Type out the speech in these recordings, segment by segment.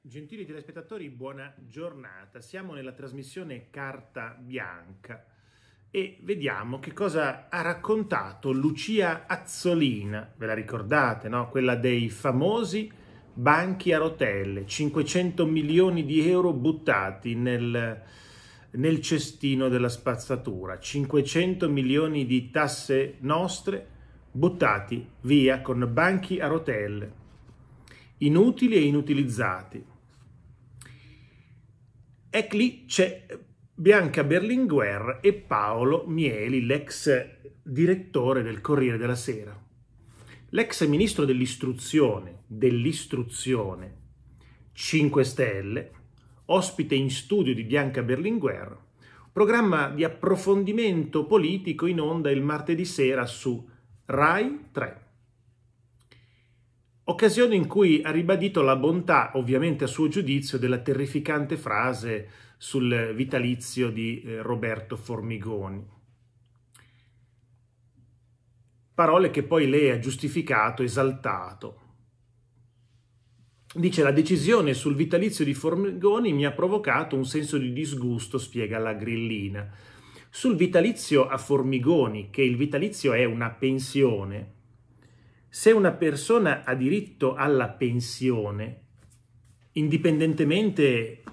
Gentili telespettatori, buona giornata. Siamo nella trasmissione Carta Bianca e vediamo che cosa ha raccontato Lucia Azzolina. Ve la ricordate, no? Quella dei famosi banchi a rotelle, 500 milioni di euro buttati nel, nel cestino della spazzatura, 500 milioni di tasse nostre buttati via con banchi a rotelle inutili e inutilizzati. E lì c'è Bianca Berlinguer e Paolo Mieli, l'ex direttore del Corriere della Sera. L'ex ministro dell'istruzione, dell'istruzione, 5 Stelle, ospite in studio di Bianca Berlinguer, programma di approfondimento politico in onda il martedì sera su RAI 3. Occasione in cui ha ribadito la bontà, ovviamente a suo giudizio, della terrificante frase sul vitalizio di eh, Roberto Formigoni. Parole che poi lei ha giustificato, esaltato. Dice la decisione sul vitalizio di Formigoni mi ha provocato un senso di disgusto, spiega la grillina. Sul vitalizio a Formigoni, che il vitalizio è una pensione, se una persona ha diritto alla pensione, indipendentemente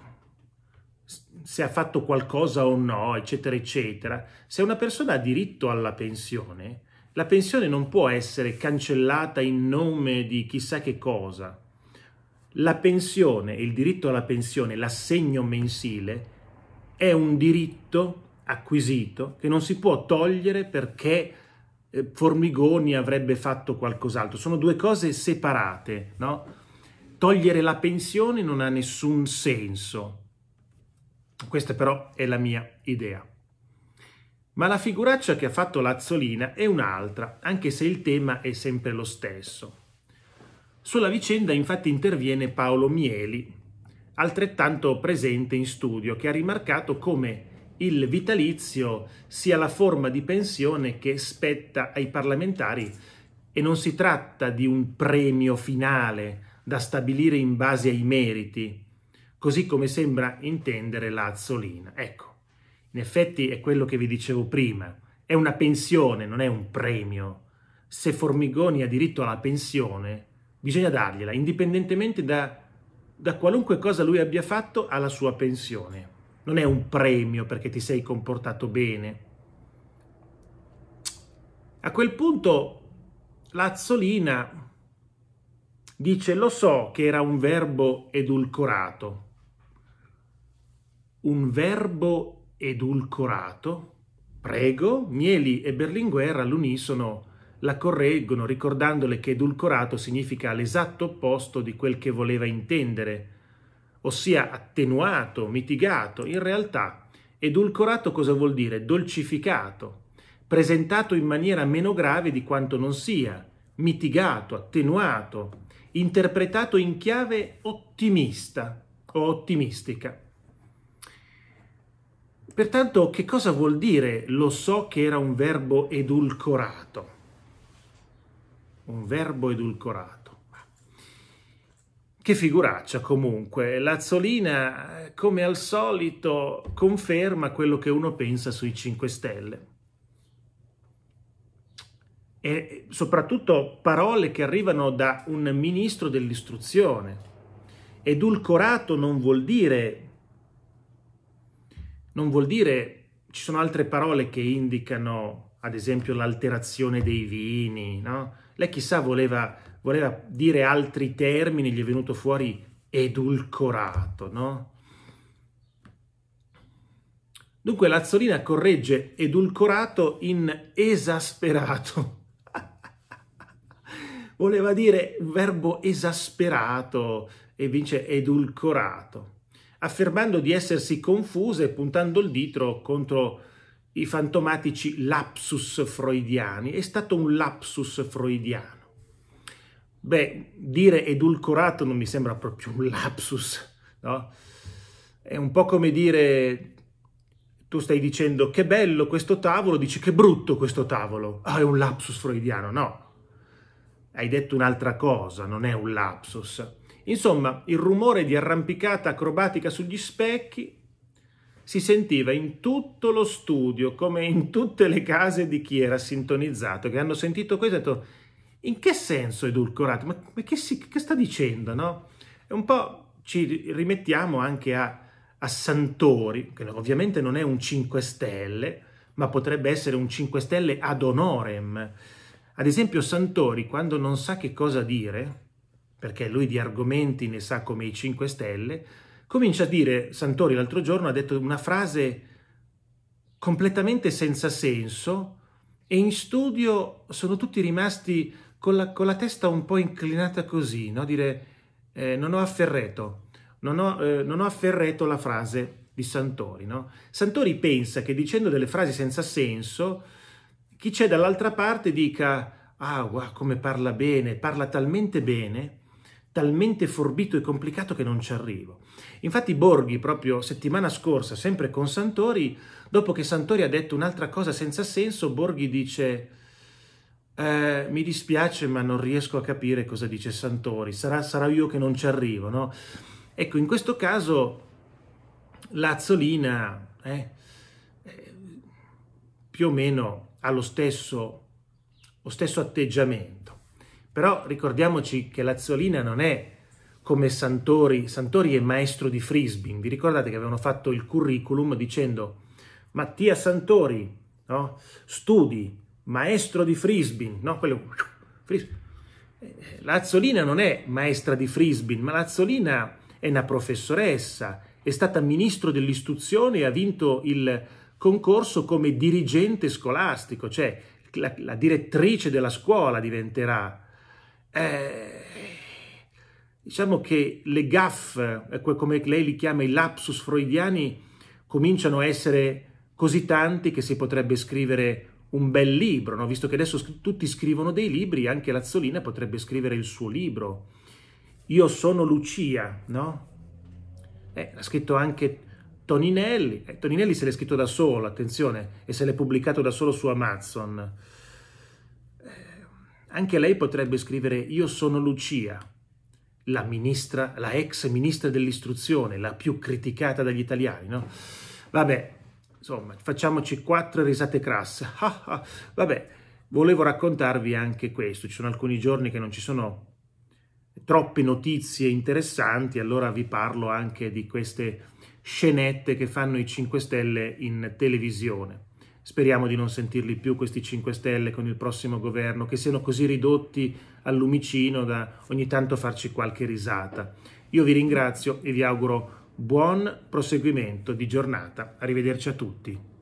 se ha fatto qualcosa o no, eccetera, eccetera, se una persona ha diritto alla pensione, la pensione non può essere cancellata in nome di chissà che cosa. La pensione, il diritto alla pensione, l'assegno mensile, è un diritto acquisito che non si può togliere perché eh, formigoni avrebbe fatto qualcos'altro. Sono due cose separate, no? Togliere la pensione non ha nessun senso. Questa però è la mia idea. Ma la figuraccia che ha fatto Lazzolina è un'altra, anche se il tema è sempre lo stesso. Sulla vicenda infatti interviene Paolo Mieli, altrettanto presente in studio, che ha rimarcato come il vitalizio sia la forma di pensione che spetta ai parlamentari e non si tratta di un premio finale da stabilire in base ai meriti, così come sembra intendere la Azzolina. Ecco, in effetti è quello che vi dicevo prima, è una pensione, non è un premio. Se Formigoni ha diritto alla pensione, bisogna dargliela, indipendentemente da, da qualunque cosa lui abbia fatto alla sua pensione non è un premio perché ti sei comportato bene. A quel punto Lazzolina dice lo so che era un verbo edulcorato. Un verbo edulcorato? Prego, Mieli e Berlinguer all'unisono la correggono ricordandole che edulcorato significa l'esatto opposto di quel che voleva intendere, ossia attenuato, mitigato, in realtà edulcorato cosa vuol dire? Dolcificato, presentato in maniera meno grave di quanto non sia, mitigato, attenuato, interpretato in chiave ottimista o ottimistica. Pertanto, che cosa vuol dire lo so che era un verbo edulcorato? Un verbo edulcorato. Che figuraccia comunque, Lazzolina come al solito conferma quello che uno pensa sui 5 Stelle. E soprattutto parole che arrivano da un ministro dell'istruzione. Edulcorato non vuol dire, non vuol dire, ci sono altre parole che indicano ad esempio l'alterazione dei vini, no? Lei chissà voleva voleva dire altri termini, gli è venuto fuori edulcorato, no? Dunque Lazzolina corregge edulcorato in esasperato. voleva dire un verbo esasperato e vince edulcorato, affermando di essersi confusa e puntando il dito contro i fantomatici lapsus freudiani. È stato un lapsus freudiano. Beh, dire edulcorato non mi sembra proprio un lapsus, no? È un po' come dire, tu stai dicendo che bello questo tavolo, dici che brutto questo tavolo. Ah, è un lapsus freudiano, no. Hai detto un'altra cosa, non è un lapsus. Insomma, il rumore di arrampicata acrobatica sugli specchi si sentiva in tutto lo studio, come in tutte le case di chi era sintonizzato, che hanno sentito questo e hanno detto in che senso edulcorato? Ma, ma che, si, che, sta dicendo, no? E un po' ci rimettiamo anche a, a, Santori, che ovviamente non è un 5 Stelle, ma potrebbe essere un 5 Stelle ad honorem. Ad esempio Santori, quando non sa che cosa dire, perché lui di argomenti ne sa come i 5 Stelle, comincia a dire, Santori l'altro giorno ha detto una frase completamente senza senso, e in studio sono tutti rimasti con la, con la testa un po' inclinata così, no? dire eh, non ho afferreto, non ho, eh, non ho afferretto la frase di Santori. No? Santori pensa che dicendo delle frasi senza senso, chi c'è dall'altra parte dica ah, wow, come parla bene, parla talmente bene, talmente forbito e complicato che non ci arrivo. Infatti Borghi, proprio settimana scorsa, sempre con Santori, dopo che Santori ha detto un'altra cosa senza senso, Borghi dice eh, mi dispiace ma non riesco a capire cosa dice Santori, sarà, sarà io che non ci arrivo, no? Ecco, in questo caso l'Azzolina eh, eh, più o meno ha lo stesso, lo stesso atteggiamento. Però ricordiamoci che l'Azzolina non è come Santori, Santori è maestro di frisbee, vi ricordate che avevano fatto il curriculum dicendo Mattia Santori, no? studi maestro di frisbee, no? Quello, frisbee. Eh, lazzolina non è maestra di frisbee, ma Lazzolina è una professoressa, è stata ministro dell'istruzione e ha vinto il concorso come dirigente scolastico, cioè la, la direttrice della scuola diventerà. Eh, diciamo che le gaffe, eh, come lei li chiama i lapsus freudiani, cominciano a essere così tanti che si potrebbe scrivere un bel libro, no? visto che adesso tutti scrivono dei libri, anche Lazzolina potrebbe scrivere il suo libro. Io sono Lucia, no? Eh, l'ha scritto anche Toninelli. Eh, Toninelli se l'è scritto da solo, attenzione, e se l'è pubblicato da solo su Amazon. Eh, anche lei potrebbe scrivere Io sono Lucia, la ministra, la ex ministra dell'istruzione, la più criticata dagli italiani, no? Vabbè, insomma, facciamoci quattro risate crasse. Ah, ah. Vabbè, volevo raccontarvi anche questo. Ci sono alcuni giorni che non ci sono troppe notizie interessanti, allora vi parlo anche di queste scenette che fanno i 5 Stelle in televisione. Speriamo di non sentirli più questi 5 Stelle con il prossimo governo, che siano così ridotti al lumicino da ogni tanto farci qualche risata. Io vi ringrazio e vi auguro Buon proseguimento di giornata. Arrivederci a tutti.